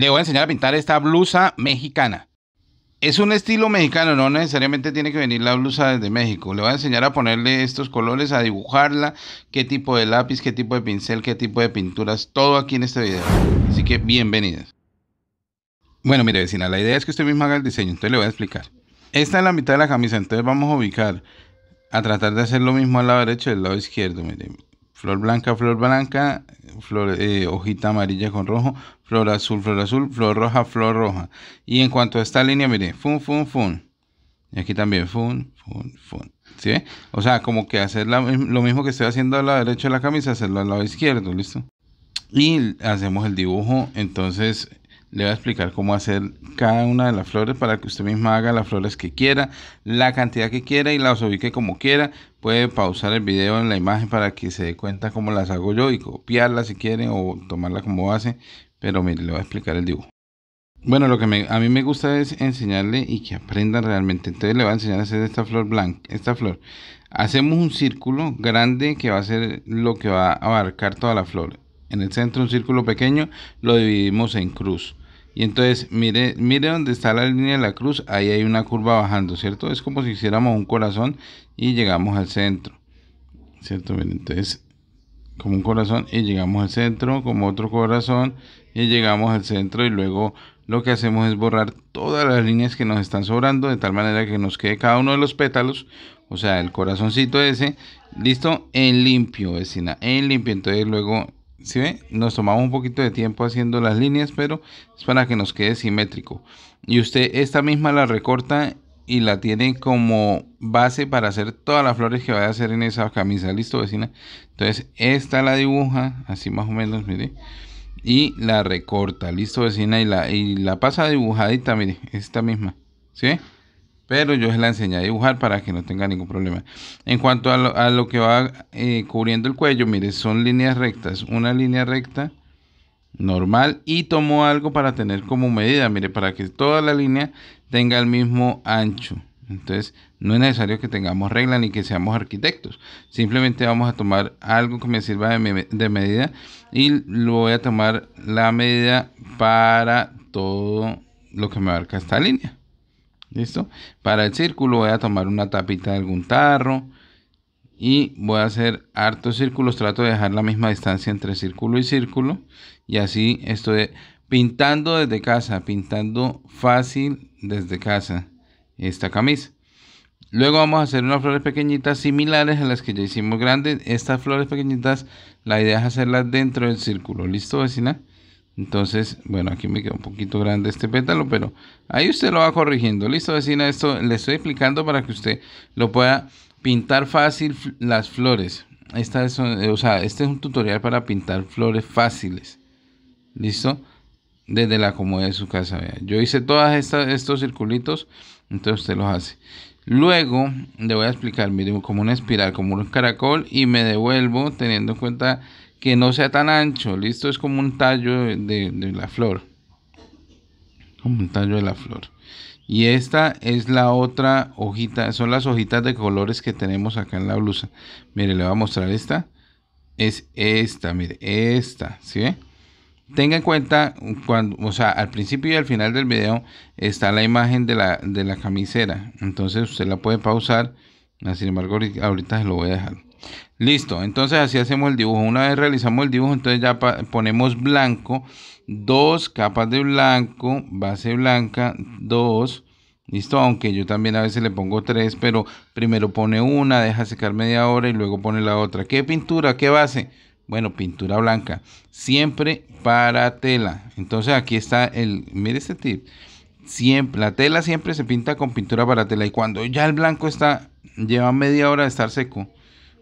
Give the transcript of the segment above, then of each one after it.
le voy a enseñar a pintar esta blusa mexicana. Es un estilo mexicano, no necesariamente tiene que venir la blusa desde México. Le voy a enseñar a ponerle estos colores, a dibujarla, qué tipo de lápiz, qué tipo de pincel, qué tipo de pinturas, todo aquí en este video. Así que bienvenidas. Bueno, mire vecina, la idea es que usted misma haga el diseño, entonces le voy a explicar. Esta es la mitad de la camisa, entonces vamos a ubicar, a tratar de hacer lo mismo al lado derecho y al lado izquierdo, mire. Flor blanca, flor blanca, flor, eh, hojita amarilla con rojo, flor azul, flor azul, flor roja, flor roja. Y en cuanto a esta línea, mire, fun, fun, fun. Y aquí también, fun, fun, fun. ¿Sí? O sea, como que hacer lo mismo que estoy haciendo al lado derecho de la camisa, hacerlo al lado izquierdo, ¿listo? Y hacemos el dibujo, entonces le voy a explicar cómo hacer cada una de las flores para que usted misma haga las flores que quiera, la cantidad que quiera y las ubique como quiera. Puede pausar el video en la imagen para que se dé cuenta cómo las hago yo y copiarla si quiere o tomarla como base. Pero mire, le voy a explicar el dibujo. Bueno, lo que a mí me gusta es enseñarle y que aprendan realmente. Entonces le voy a enseñar a hacer esta flor blanca, esta flor. Hacemos un círculo grande que va a ser lo que va a abarcar toda la flor. En el centro un círculo pequeño lo dividimos en cruz y entonces, mire, mire dónde está la línea de la cruz, ahí hay una curva bajando, ¿cierto? Es como si hiciéramos un corazón y llegamos al centro, ¿cierto? Mire, entonces, como un corazón y llegamos al centro, como otro corazón y llegamos al centro y luego lo que hacemos es borrar todas las líneas que nos están sobrando de tal manera que nos quede cada uno de los pétalos, o sea, el corazoncito ese, listo, en limpio, vecina, en limpio. Entonces luego ¿Sí Nos tomamos un poquito de tiempo haciendo las líneas, pero es para que nos quede simétrico. Y usted esta misma la recorta y la tiene como base para hacer todas las flores que vaya a hacer en esa camisa. ¿Listo, vecina? Entonces, esta la dibuja, así más o menos, mire. Y la recorta, listo, vecina. Y la, y la pasa dibujadita, mire, esta misma. ¿Sí? pero yo se la enseñé a dibujar para que no tenga ningún problema. En cuanto a lo, que va eh, cubriendo el cuello, mire, son líneas rectas, una línea recta normal y tomo algo para tener como medida, mire, para que toda la línea tenga el mismo ancho. Entonces, no es necesario que tengamos regla ni que seamos arquitectos. Simplemente vamos a tomar algo que me sirva de, de medida y lo voy a tomar la medida para todo lo que me marca esta línea. ¿Listo? Para el círculo voy a tomar una tapita de algún tarro y voy a hacer hartos círculos. Trato de dejar la misma distancia entre círculo y círculo. Y así estoy pintando desde casa, pintando fácil desde casa esta camisa. Luego vamos a hacer unas flores pequeñitas similares a las que ya hicimos grandes. Estas flores pequeñitas, la idea es hacerlas dentro del círculo. ¿Listo, vecina? Entonces, bueno, aquí me queda un poquito grande este pétalo, pero ahí usted lo va corrigiendo. Listo, vecina, esto le estoy explicando para que usted lo pueda pintar fácil las flores. Esta eh, o sea, este es un tutorial para pintar flores fáciles. ¿Listo? Desde la comodidad de su casa. Yo hice todos estos circulitos, entonces usted los hace. Luego le voy a explicar, como una espiral, como un caracol y me devuelvo teniendo en cuenta que no sea tan ancho, listo, es como un tallo de, la flor. Como un tallo de la flor. Y esta es la otra hojita, son las hojitas de colores que tenemos acá en la blusa. Mire, le voy a mostrar esta. Es esta, mire, esta, ¿sí ve? Tenga en cuenta, cuando, o sea, al principio y al final del video está la imagen de la, de la camisera. Entonces usted la puede pausar. Sin embargo, ahorita se lo voy a dejar. Listo, entonces así hacemos el dibujo. Una vez realizamos el dibujo, entonces ya ponemos blanco, dos capas de blanco, base blanca, dos. Listo, aunque yo también a veces le pongo tres, pero primero pone una, deja secar media hora y luego pone la otra. ¿Qué pintura? ¿Qué base? Bueno, pintura blanca. Siempre para tela. Entonces aquí está el, mire este tip. Siempre, la tela siempre se pinta con pintura para tela y cuando ya el blanco está, lleva media hora de estar seco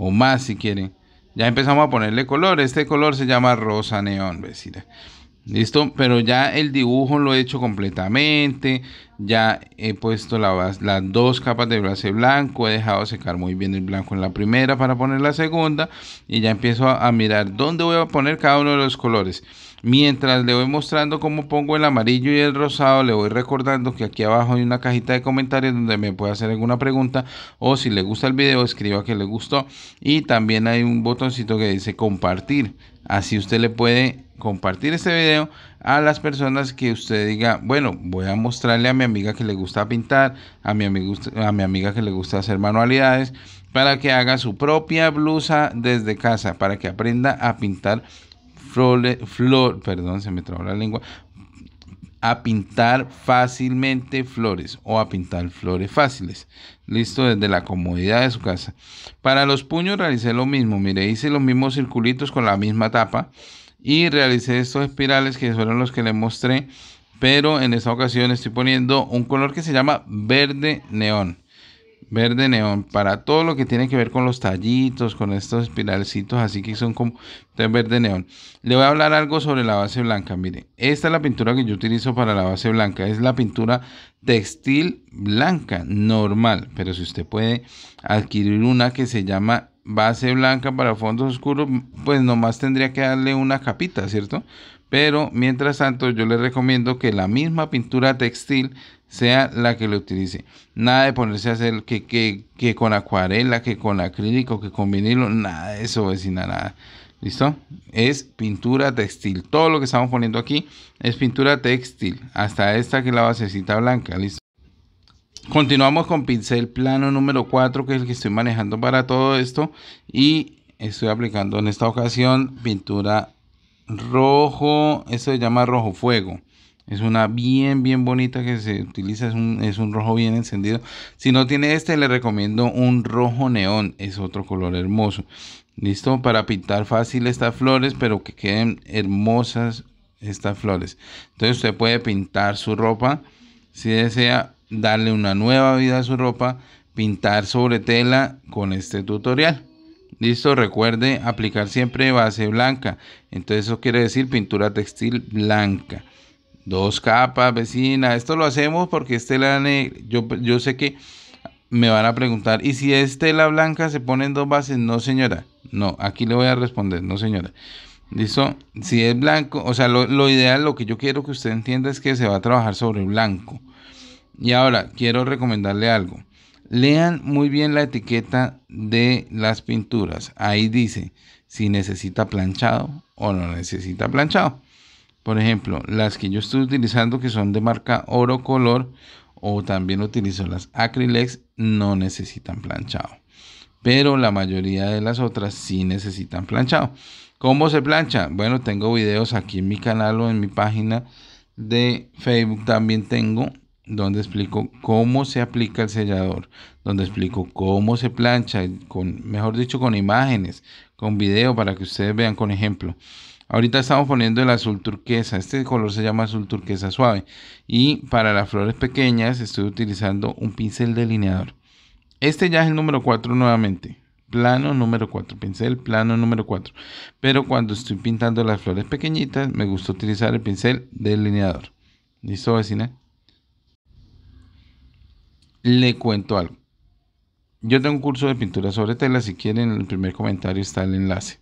o más si quieren. Ya empezamos a ponerle color. Este color se llama rosa neón, vecina. ¿Listo? Pero ya el dibujo lo he hecho completamente. Ya he puesto la las dos capas de base blanco. He dejado secar muy bien el blanco en la primera para poner la segunda. Y ya empiezo a, a mirar dónde voy a poner cada uno de los colores. Mientras le voy mostrando cómo pongo el amarillo y el rosado, le voy recordando que aquí abajo hay una cajita de comentarios donde me puede hacer alguna pregunta o si le gusta el video, escriba que le gustó. Y también hay un botoncito que dice compartir. Así usted le puede compartir este video a las personas que usted diga, bueno, voy a mostrarle a mi amiga que le gusta pintar, a mi, amigo, a mi amiga que le gusta hacer manualidades, para que haga su propia blusa desde casa, para que aprenda a pintar flores, flor, perdón, se me trabó la lengua, a pintar fácilmente flores o a pintar flores fáciles. Listo, desde la comodidad de su casa. Para los puños realicé lo mismo, mire, hice los mismos circulitos con la misma tapa y realicé estos espirales que fueron los que le mostré pero en esta ocasión estoy poniendo un color que se llama verde neón verde neón para todo lo que tiene que ver con los tallitos con estos espiralcitos así que son como verde neón le voy a hablar algo sobre la base blanca mire esta es la pintura que yo utilizo para la base blanca es la pintura textil blanca normal pero si usted puede adquirir una que se llama base blanca para fondos oscuros, pues nomás tendría que darle una capita, ¿cierto? Pero mientras tanto yo le recomiendo que la misma pintura textil sea la que le utilice. Nada de ponerse a hacer que, que, que con acuarela, que con acrílico, que con vinilo, nada de eso, vecina, nada. ¿Listo? Es pintura textil. Todo lo que estamos poniendo aquí es pintura textil. Hasta esta que es la basecita blanca. ¿Listo? Continuamos con pincel plano número 4, que es el que estoy manejando para todo esto. Y estoy aplicando en esta ocasión pintura rojo. Esto se llama rojo fuego. Es una bien, bien bonita que se utiliza. Es un, es un rojo bien encendido. Si no tiene este, le recomiendo un rojo neón. Es otro color hermoso. Listo para pintar fácil estas flores, pero que queden hermosas estas flores. Entonces usted puede pintar su ropa si desea darle una nueva vida a su ropa, pintar sobre tela con este tutorial. Listo, recuerde aplicar siempre base blanca. Entonces eso quiere decir pintura textil blanca. Dos capas, vecina. Esto lo hacemos porque es tela negra. Yo, yo sé que me van a preguntar, ¿y si es tela blanca se ponen dos bases? No, señora. No, aquí le voy a responder, no, señora. Listo, si es blanco, o sea, lo ideal, lo que yo quiero que usted entienda es que se va a trabajar sobre blanco. Y ahora quiero recomendarle algo. Lean muy bien la etiqueta de las pinturas. Ahí dice si necesita planchado o no necesita planchado. Por ejemplo, las que yo estoy utilizando que son de marca Oro Color o también utilizo las Acrylex no necesitan planchado. Pero la mayoría de las otras sí necesitan planchado. ¿Cómo se plancha? Bueno, tengo videos aquí en mi canal o en mi página de Facebook también tengo donde explico cómo se aplica el sellador, donde explico cómo se plancha, con, mejor dicho, con imágenes, con video para que ustedes vean con ejemplo. Ahorita estamos poniendo el azul turquesa, este color se llama azul turquesa suave. Y para las flores pequeñas estoy utilizando un pincel delineador. Este ya es el número 4 nuevamente plano número 4, pincel plano número 4. Pero cuando estoy pintando las flores pequeñitas, me gusta utilizar el pincel delineador. ¿Listo, vecina? le cuento algo. Yo tengo un curso de pintura sobre tela, si quieren en el primer comentario está el enlace.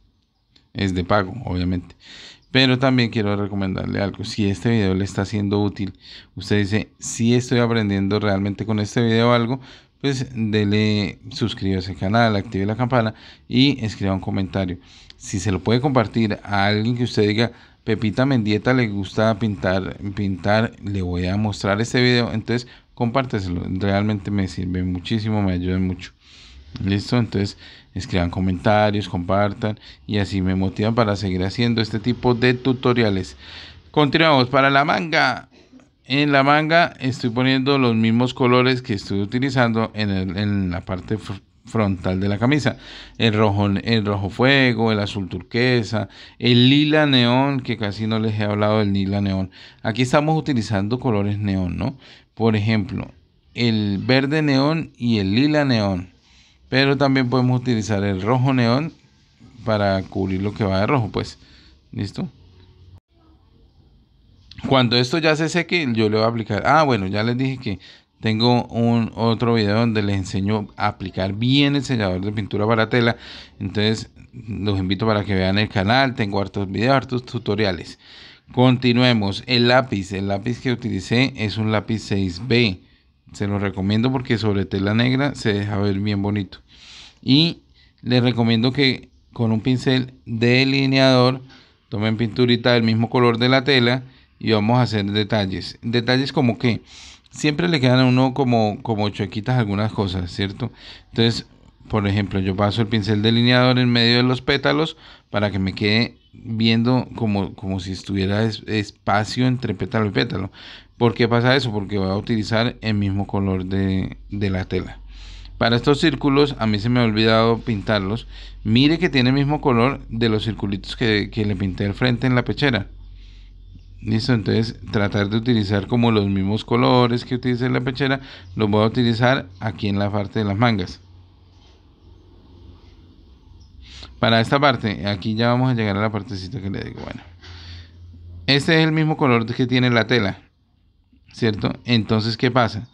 Es de pago, obviamente. Pero también quiero recomendarle algo. Si este video le está siendo útil, usted dice, si estoy aprendiendo realmente con este video algo, pues dele, suscríbase al canal, active la campana y escriba un comentario. Si se lo puede compartir a alguien que usted diga, Pepita Mendieta le gusta pintar, pintar, le voy a mostrar este video. Entonces, compárteselo. Realmente me sirve muchísimo, me ayuda mucho. Listo, entonces escriban comentarios, compartan y así me motivan para seguir haciendo este tipo de tutoriales. Continuamos para la manga. En la manga estoy poniendo los mismos colores que estoy utilizando en, la parte frontal de la camisa. El rojo, el rojo fuego, el azul turquesa, el lila neón, que casi no les he hablado del lila neón. Aquí estamos utilizando colores neón, ¿no? por ejemplo, el verde neón y el lila neón. Pero también podemos utilizar el rojo neón para cubrir lo que va de rojo, pues. ¿Listo? Cuando esto ya se seque, yo le voy a aplicar. Ah, bueno, ya les dije que tengo un otro video donde les enseño a aplicar bien el sellador de pintura para tela. Entonces, los invito para que vean el canal. Tengo hartos videos, hartos tutoriales. Continuemos. El lápiz, el lápiz que utilicé es un lápiz 6B. Se lo recomiendo porque sobre tela negra se deja ver bien bonito. Y les recomiendo que con un pincel delineador tomen pinturita del mismo color de la tela y vamos a hacer detalles. Detalles como que siempre le quedan a uno como, como chuequitas algunas cosas, ¿cierto? Entonces por ejemplo, yo paso el pincel delineador en medio de los pétalos para que me quede viendo como, como si estuviera espacio entre pétalo y pétalo. ¿Por qué pasa eso? Porque voy a utilizar el mismo color de, la tela. Para estos círculos, a mí se me ha olvidado pintarlos. Mire que tiene el mismo color de los circulitos que, que le pinté al frente en la pechera. Listo, entonces tratar de utilizar como los mismos colores que utilicé en la pechera, los voy a utilizar aquí en la parte de las mangas. Para esta parte, aquí ya vamos a llegar a la partecita que le digo. Bueno, este es el mismo color que tiene la tela, ¿cierto? Entonces, ¿qué pasa?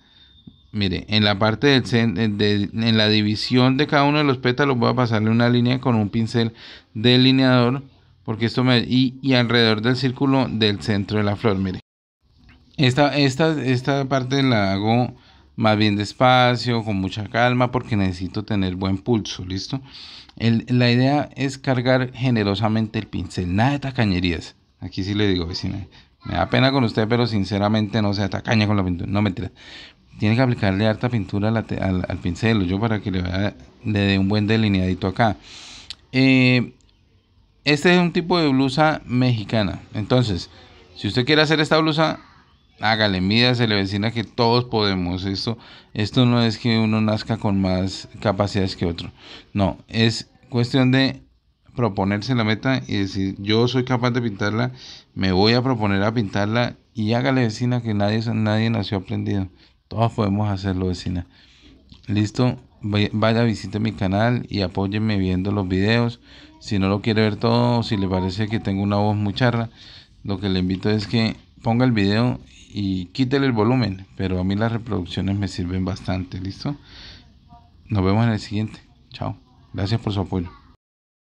Mire, en la parte del eh, en la división de cada uno de los pétalos voy a pasarle una línea con un pincel delineador porque esto me y, alrededor del círculo del centro de la flor, mire. Esta, esta parte la hago más bien despacio, con mucha calma, porque necesito tener buen pulso, ¿listo? la idea es cargar generosamente el pincel, nada de tacañerías. Aquí sí le digo, vecina, me da pena con usted, pero sinceramente no se atacaña con la pintura, no mentira. Tiene que aplicarle harta pintura al, al, al pincel, yo para que le, dé un buen delineadito acá. Eh, este es un tipo de blusa mexicana, entonces, si usted quiere hacer esta blusa, hágale, se le vecina que todos podemos. Esto, esto no es que uno nazca con más capacidades que otro. No, es cuestión de proponerse la meta y decir, yo soy capaz de pintarla, me voy a proponer a pintarla y hágale vecina que nadie, nadie nació aprendido. Todos podemos hacerlo vecina. Listo, vaya, visite mi canal y apóyeme viendo los videos. Si no lo quiere ver todo, si le parece que tengo una voz muy charra, lo que le invito es que ponga el video y quítele el volumen, pero a mí las reproducciones me sirven bastante, ¿listo? Nos vemos en el siguiente. Chao. Gracias por su apoyo.